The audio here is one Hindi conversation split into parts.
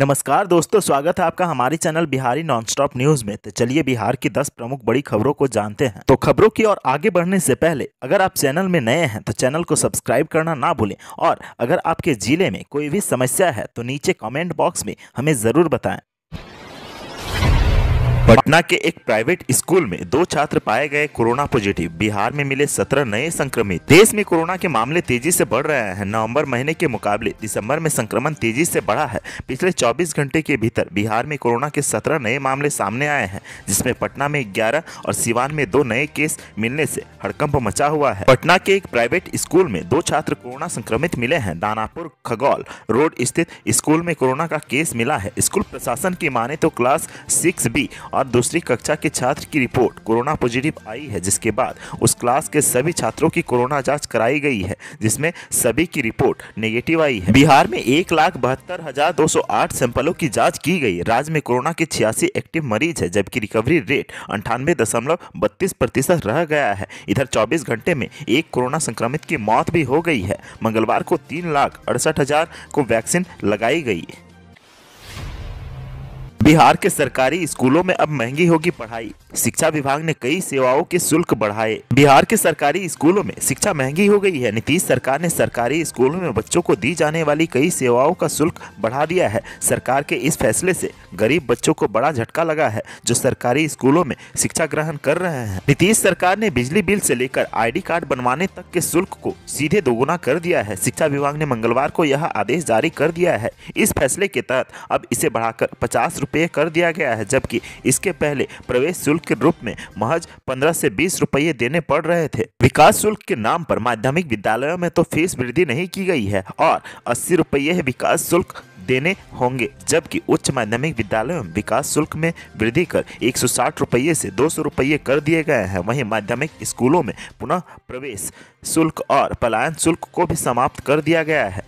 नमस्कार दोस्तों स्वागत है आपका हमारे चैनल बिहारी नॉनस्टॉप न्यूज में तो चलिए बिहार की 10 प्रमुख बड़ी खबरों को जानते हैं तो खबरों की ओर आगे बढ़ने से पहले अगर आप चैनल में नए हैं तो चैनल को सब्सक्राइब करना ना भूलें और अगर आपके जिले में कोई भी समस्या है तो नीचे कमेंट बॉक्स में हमें जरूर बताएं पटना के एक प्राइवेट स्कूल में दो छात्र पाए गए कोरोना पॉजिटिव बिहार में मिले सत्रह नए संक्रमित देश में कोरोना के मामले तेजी से बढ़ रहे हैं नवंबर महीने के मुकाबले दिसंबर में संक्रमण तेजी से बढ़ा है पिछले 24 घंटे के भीतर बिहार में कोरोना के सत्रह नए मामले सामने आए हैं जिसमें पटना में ग्यारह और सिवान में दो नए केस मिलने से हड़कंप मचा हुआ है पटना के एक प्राइवेट स्कूल में दो छात्र कोरोना संक्रमित मिले हैं दानापुर खगौल रोड स्थित स्कूल में कोरोना का केस मिला है स्कूल प्रशासन की माने तो क्लास सिक्स बी और दूसरी कक्षा के छात्र की रिपोर्ट कोरोना पॉजिटिव आई है जिसके बाद उस क्लास के सभी छात्रों की कोरोना जाँच कराई गई है जिसमें सभी की रिपोर्ट नेगेटिव आई है बिहार में एक लाख बहत्तर हजार दो सौ आठ सैंपलों की जाँच की गई राज्य में कोरोना के छियासी एक्टिव मरीज है जबकि रिकवरी रेट अंठानवे दशमलव बत्तीस प्रतिशत रह गया है इधर चौबीस घंटे में एक कोरोना संक्रमित की मौत भी हो गई है मंगलवार को तीन लाख अड़सठ हजार को वैक्सीन लगाई गई बिहार के सरकारी स्कूलों में अब महंगी होगी पढ़ाई शिक्षा विभाग ने कई सेवाओं के शुल्क बढ़ाए बिहार के सरकारी स्कूलों में शिक्षा महंगी हो गई है नीतीश सरकार ने सरकारी स्कूलों में बच्चों को दी जाने वाली कई सेवाओं का शुल्क बढ़ा दिया है सरकार के इस फैसले से गरीब बच्चों को बड़ा झटका लगा है जो सरकारी स्कूलों में शिक्षा ग्रहण कर रहे हैं नीतीश सरकार ने बिजली बिल से लेकर आई कार्ड बनवाने तक के शुल्क को सीधे दोगुना कर दिया है शिक्षा विभाग ने मंगलवार को यह आदेश जारी कर दिया है इस फैसले के तहत अब इसे बढ़ाकर पचास रुपये कर दिया गया है जबकि इसके पहले प्रवेश शुल्क के रूप में महज पंद्रह से बीस रुपये देने पड़ रहे थे विकास शुल्क के नाम पर माध्यमिक विद्यालयों में तो फीस वृद्धि नहीं की गई है और अस्सी रुपये विकास शुल्क देने होंगे जबकि उच्च माध्यमिक विद्यालयों में विकास शुल्क में वृद्धि कर एक सौ साठ रुपये से दो सौ रुपये कर दिए गए हैं वहीं माध्यमिक स्कूलों में पुनः प्रवेश शुल्क और पलायन शुल्क को भी समाप्त कर दिया गया है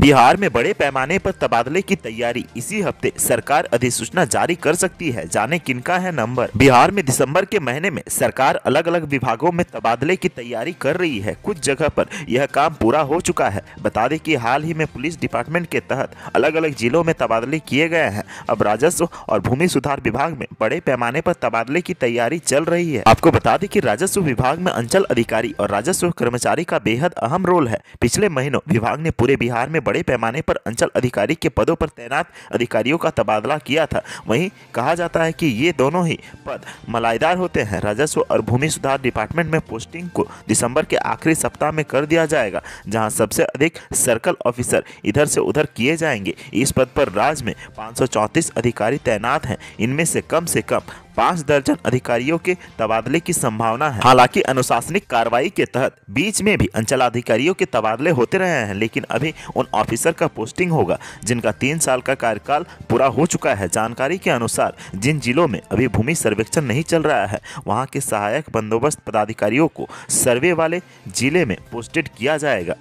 बिहार में बड़े पैमाने पर तबादले की तैयारी इसी हफ्ते सरकार अधिसूचना जारी कर सकती है जाने किनका है नंबर बिहार में दिसंबर के महीने में सरकार अलग अलग विभागों में तबादले की तैयारी कर रही है कुछ जगह पर यह काम पूरा हो चुका है बता दें कि हाल ही में पुलिस डिपार्टमेंट के तहत अलग अलग जिलों में तबादले किए गए हैं अब राजस्व और भूमि सुधार विभाग में बड़े पैमाने पर तबादले की तैयारी चल रही है आपको बता दें की राजस्व विभाग में अंचल अधिकारी और राजस्व कर्मचारी का बेहद अहम रोल है पिछले महीनों विभाग ने पूरे बिहार में बड़े पैमाने पर अंचल अधिकारी के पदों पर तैनात अधिकारियों का तबादला किया था वहीं कहा जाता है कि ये दोनों ही पद मलाईदार होते हैं राजस्व और भूमि सुधार डिपार्टमेंट में पोस्टिंग को दिसंबर के आखिरी सप्ताह में कर दिया जाएगा जहाँ सबसे अधिक सर्कल ऑफिसर इधर से उधर किए जाएंगे इस पद पर राज्य में पाँच अधिकारी तैनात हैं इनमें से कम से कम पाँच दर्जन अधिकारियों के तबादले की संभावना है हालांकि अनुशासनिक कार्रवाई के तहत बीच में भी अंचलाधिकारियों के तबादले होते रहे हैं लेकिन अभी उन ऑफिसर का पोस्टिंग होगा जिनका तीन साल का कार्यकाल पूरा हो चुका है जानकारी के अनुसार जिन जिलों में अभी भूमि सर्वेक्षण नहीं चल रहा है वहाँ के सहायक बंदोबस्त पदाधिकारियों को सर्वे वाले जिले में पोस्टेड किया जाएगा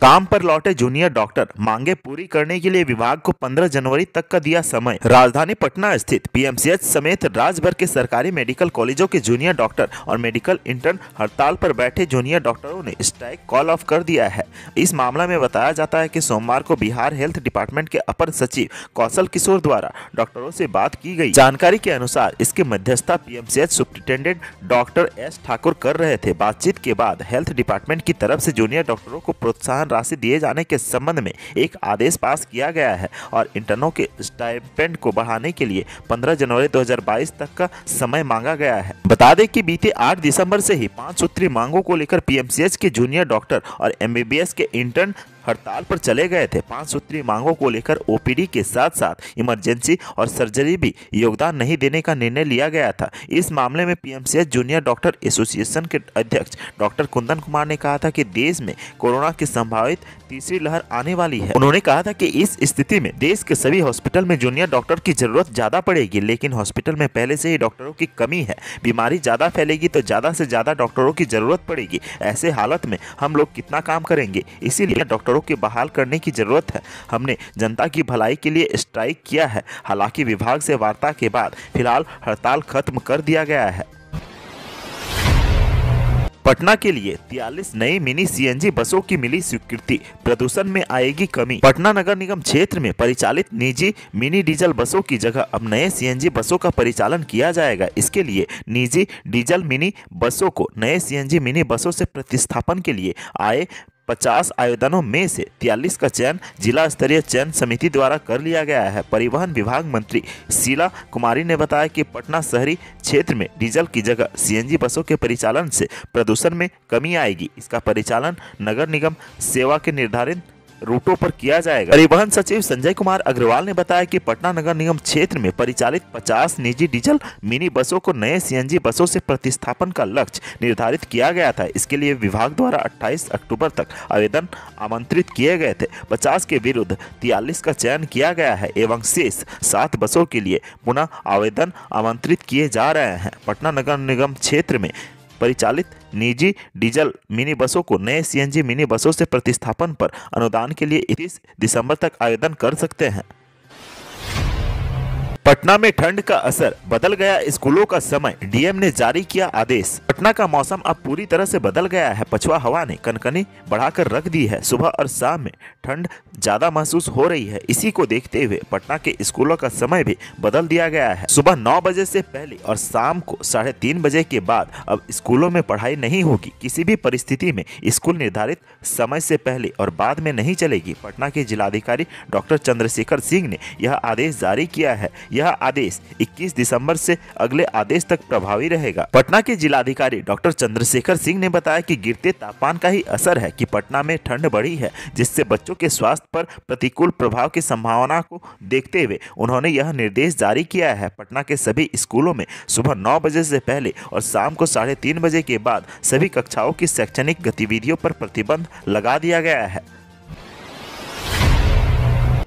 काम पर लौटे जूनियर डॉक्टर मांगे पूरी करने के लिए विभाग को 15 जनवरी तक का दिया समय राजधानी पटना स्थित पीएमसीएच समेत राज्य भर के सरकारी मेडिकल कॉलेजों के जूनियर डॉक्टर और मेडिकल इंटर्न हड़ताल पर बैठे जूनियर डॉक्टरों ने स्ट्राइक कॉल ऑफ कर दिया है इस मामला में बताया जाता है की सोमवार को बिहार हेल्थ डिपार्टमेंट के अपर सचिव कौशल किशोर द्वारा डॉक्टरों ऐसी बात की गयी जानकारी के अनुसार इसके मध्यस्था PMCH superintendent doctor S Thakur कर रहे थे बातचीत के बाद हेल्थ डिपार्टमेंट की तरफ ऐसी जूनियर डॉक्टरों को प्रोत्साहन अनुदान राशि दिए जाने के संबंध में एक आदेश पास किया गया है और इंटर्नों के स्टाइपेंड को बढ़ाने के लिए 15 जनवरी 2022 तक का समय मांगा गया है बता दें कि बीते 8 दिसंबर से ही पांच सूत्री मांगों को लेकर पीएमसीएच के जूनियर डॉक्टर और एमबीबीएस के इंटर्न हड़ताल पर चले गए थे पांच सूत्री मांगों को लेकर ओपीडी के साथ साथ इमरजेंसी और सर्जरी भी योगदान नहीं देने का निर्णय लिया गया था इस मामले में पीएमसीएच जूनियर डॉक्टर एसोसिएशन के अध्यक्ष डॉक्टर कुंदन कुमार ने कहा था कि देश में कोरोना की संभावित तीसरी लहर आने वाली है उन्होंने कहा था कि इस स्थिति में देश के सभी हॉस्पिटल में जूनियर डॉक्टर की जरूरत ज्यादा पड़ेगी लेकिन हॉस्पिटल में पहले से ही डॉक्टरों की कमी है बीमारी ज्यादा फैलेगी तो ज्यादा से ज्यादा डॉक्टरों की जरूरत पड़ेगी ऐसे हालत में हम लोग कितना काम करेंगे इसीलिए डॉक्टरों डॉक्टरों की बहाल करने की ज़रूरत है हमने जनता की भलाई के लिए स्ट्राइक किया है हालांकि विभाग से वार्ता के बाद फिलहाल हड़ताल खत्म कर दिया गया है पटना के लिए 43 नई मिनी सीएनजी बसों की मिली स्वीकृति प्रदूषण में आएगी कमी पटना नगर निगम क्षेत्र में परिचालित निजी मिनी डीजल बसों की जगह अब नए सीएनजी बसों का परिचालन किया जाएगा इसके लिए निजी डीजल मिनी बसों को नए सीएनजी मिनी बसों से प्रतिस्थापन के लिए आए पचास आयोजनों में से तयलीस का चयन जिला स्तरीय चयन समिति द्वारा कर लिया गया है परिवहन विभाग मंत्री शीला कुमारी ने बताया कि पटना शहरी क्षेत्र में डीजल की जगह सीएनजी बसों के परिचालन से प्रदूषण में कमी आएगी इसका परिचालन नगर निगम सेवा के निर्धारित रूटों पर किया जाएगा परिवहन सचिव संजय कुमार अग्रवाल ने बताया कि पटना नगर निगम क्षेत्र में परिचालित 50 निजी डीजल मिनी बसों को नए सीएनजी बसों से प्रतिस्थापन का लक्ष्य निर्धारित किया गया था इसके लिए विभाग द्वारा 28 अक्टूबर तक आवेदन आमंत्रित किए गए थे 50 के विरुद्ध तियालीस का चयन किया गया है एवं शेष सात बसों के लिए पुनः आवेदन आमंत्रित किए जा रहे हैं पटना नगर निगम क्षेत्र में परिचालित निजी डीजल मिनी बसों को नए सीएनजी मिनी बसों से प्रतिस्थापन पर अनुदान के लिए इक्कीस दिसंबर तक आवेदन कर सकते हैं पटना में ठंड का असर बदल गया स्कूलों का समय डीएम ने जारी किया आदेश पटना का मौसम अब पूरी तरह से बदल गया है पछुआ हवा ने कनकनी बढ़ाकर रख दी है सुबह और शाम में ठंड ज्यादा महसूस हो रही है इसी को देखते हुए पटना के स्कूलों का समय भी बदल दिया गया है सुबह नौ बजे से पहले और शाम को साढ़े तीन बजे के बाद अब स्कूलों में पढ़ाई नहीं होगी किसी भी परिस्थिति में स्कूल निर्धारित समय से पहले और बाद में नहीं चलेगी पटना के जिलाधिकारी डॉक्टर चंद्रशेखर सिंह ने यह आदेश जारी किया है यह आदेश 21 दिसंबर से अगले आदेश तक प्रभावी रहेगा पटना के जिलाधिकारी डॉक्टर चंद्रशेखर सिंह ने बताया कि गिरते तापमान का ही असर है कि पटना में ठंड बढ़ी है जिससे बच्चों के स्वास्थ्य पर प्रतिकूल प्रभाव की संभावना को देखते हुए उन्होंने यह निर्देश जारी किया है पटना के सभी स्कूलों में सुबह नौ बजे से पहले और शाम को साढ़े तीन बजे के बाद सभी कक्षाओं की शैक्षणिक गतिविधियों पर प्रतिबंध लगा दिया गया है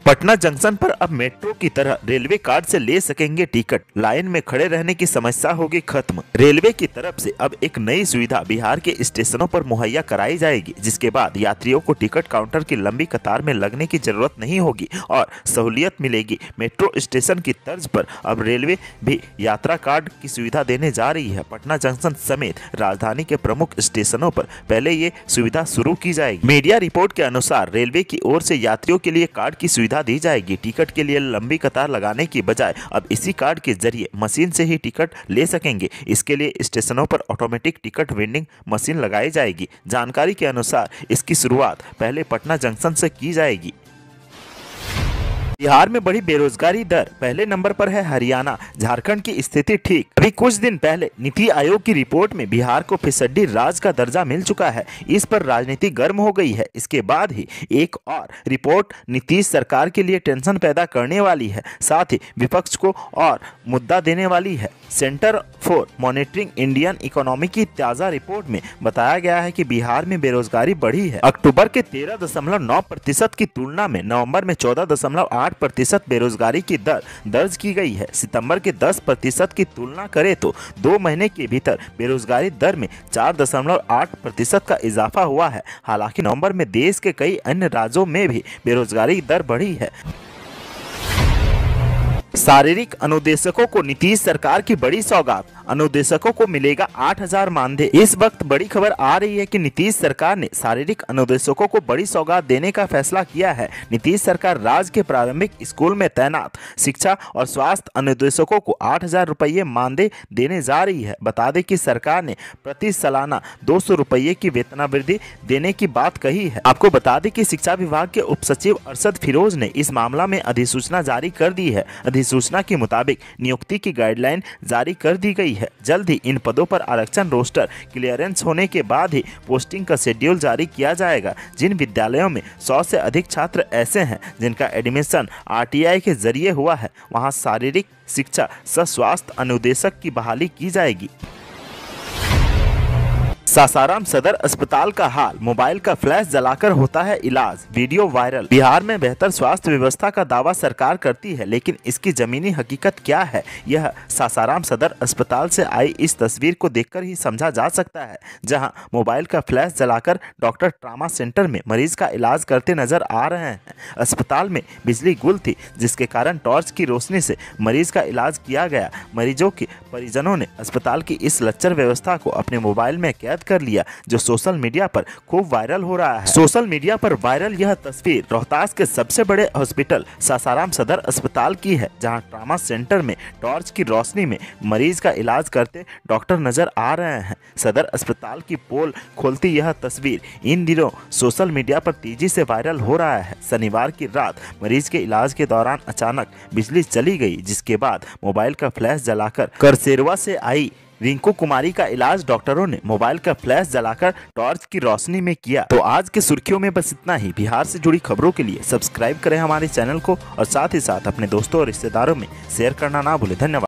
पटना जंक्शन पर अब मेट्रो की तरह रेलवे कार्ड से ले सकेंगे टिकट लाइन में खड़े रहने की समस्या होगी खत्म रेलवे की तरफ से अब एक नई सुविधा बिहार के स्टेशनों पर मुहैया कराई जाएगी जिसके बाद यात्रियों को टिकट काउंटर की लंबी कतार में लगने की जरूरत नहीं होगी और सहूलियत मिलेगी मेट्रो स्टेशन की तर्ज पर अब रेलवे भी यात्रा कार्ड की सुविधा देने जा रही है पटना जंक्शन समेत राजधानी के प्रमुख स्टेशनों पर पहले ये सुविधा शुरू की जाएगी मीडिया रिपोर्ट के अनुसार रेलवे की ओर से यात्रियों के लिए कार्ड की सुविधा सुविधा दी जाएगी टिकट के लिए लंबी कतार लगाने की बजाय अब इसी कार्ड के जरिए मशीन से ही टिकट ले सकेंगे इसके लिए स्टेशनों पर ऑटोमेटिक टिकट वेंडिंग मशीन लगाई जाएगी जानकारी के अनुसार इसकी शुरुआत पहले पटना जंक्शन से की जाएगी बिहार में बड़ी बेरोजगारी दर पहले नंबर पर है हरियाणा झारखंड की स्थिति ठीक अभी कुछ दिन पहले नीति आयोग की रिपोर्ट में बिहार को फिसड्डी राज का दर्जा मिल चुका है इस पर राजनीति गर्म हो गई है इसके बाद ही एक और रिपोर्ट नीतीश सरकार के लिए टेंशन पैदा करने वाली है साथ ही विपक्ष को और मुद्दा देने वाली है centre for monitoring Indian economy की ताज़ा रिपोर्ट में बताया गया है कि बिहार में बेरोजगारी बढ़ी है अक्टूबर के तेरह दशमलव नौ प्रतिशत की तुलना में नवम्बर में चौदह दशमलव आठ आठ प्रतिशत बेरोजगारी की दर दर्ज की गई है सितंबर के 10 प्रतिशत की तुलना करें तो दो महीने के भीतर बेरोजगारी दर में चार दशमलव आठ प्रतिशत का इजाफा हुआ है हालांकि नवंबर में देश के कई अन्य राज्यों में भी बेरोजगारी दर बढ़ी है शारीरिक अनुदेशकों को नीतीश सरकार की बड़ी सौगात अनुदेशकों को मिलेगा 8000 मानदेय इस वक्त बड़ी खबर आ रही है कि नीतीश सरकार ने शारीरिक अनुदेशकों को बड़ी सौगात देने का फैसला किया है नीतीश सरकार राज्य के प्रारंभिक स्कूल में तैनात शिक्षा और स्वास्थ्य अनुदेशकों को आठ हजार मानदेय देने जा रही है बता दें कि सरकार ने प्रति सालाना दो सौ की की वृद्धि देने की बात कही है आपको बता दें की शिक्षा विभाग के उप सचिव अरसद फिरोज ने इस मामला में अधिसूचना जारी कर दी है अधिसूचना के मुताबिक नियुक्ति की गाइडलाइन जारी कर दी गई है जल्द ही इन पदों पर आरक्षण रोस्टर क्लियरेंस होने के बाद ही पोस्टिंग का शेड्यूल जारी किया जाएगा जिन विद्यालयों में सौ से अधिक छात्र ऐसे हैं जिनका एडमिशन आर के जरिए हुआ है वहाँ शारीरिक शिक्षा स्वास्थ्य अनुदेशक की बहाली की जाएगी सासाराम सदर अस्पताल का हाल मोबाइल का फ्लैश जलाकर होता है इलाज वीडियो वायरल बिहार में बेहतर स्वास्थ्य व्यवस्था का दावा सरकार करती है लेकिन इसकी जमीनी हकीकत क्या है यह सासाराम सदर अस्पताल से आई इस तस्वीर को देखकर ही समझा जा सकता है जहां मोबाइल का फ्लैश जलाकर डॉक्टर ट्रामा सेंटर में मरीज का इलाज करते नजर आ रहे हैं अस्पताल में बिजली गुल थी जिसके कारण टॉर्च की रोशनी से मरीज का इलाज किया गया मरीजों के परिजनों ने अस्पताल की इस लच्चर व्यवस्था को अपने मोबाइल में कैद कैद कर लिया जो सोशल मीडिया पर खूब वायरल हो रहा है सोशल मीडिया पर वायरल यह तस्वीर रोहतास के सबसे बड़े हॉस्पिटल सासाराम सदर अस्पताल की है जहाँ ट्रामा सेंटर में टॉर्च की रोशनी में मरीज का इलाज करते डॉक्टर नजर आ रहे हैं सदर अस्पताल की पोल खोलती यह तस्वीर इन दिनों सोशल मीडिया पर तेजी से वायरल हो रहा है शनिवार की रात मरीज के इलाज के दौरान अचानक बिजली चली गई जिसके बाद मोबाइल का फ्लैश जलाकर करसेरवा से आई रिंकू कुमारी का इलाज डॉक्टरों ने मोबाइल का फ्लैश जलाकर टॉर्च की रोशनी में किया तो आज के सुर्खियों में बस इतना ही बिहार से जुड़ी खबरों के लिए सब्सक्राइब करें हमारे चैनल को और साथ ही साथ अपने दोस्तों और रिश्तेदारों में शेयर करना ना भूले धन्यवाद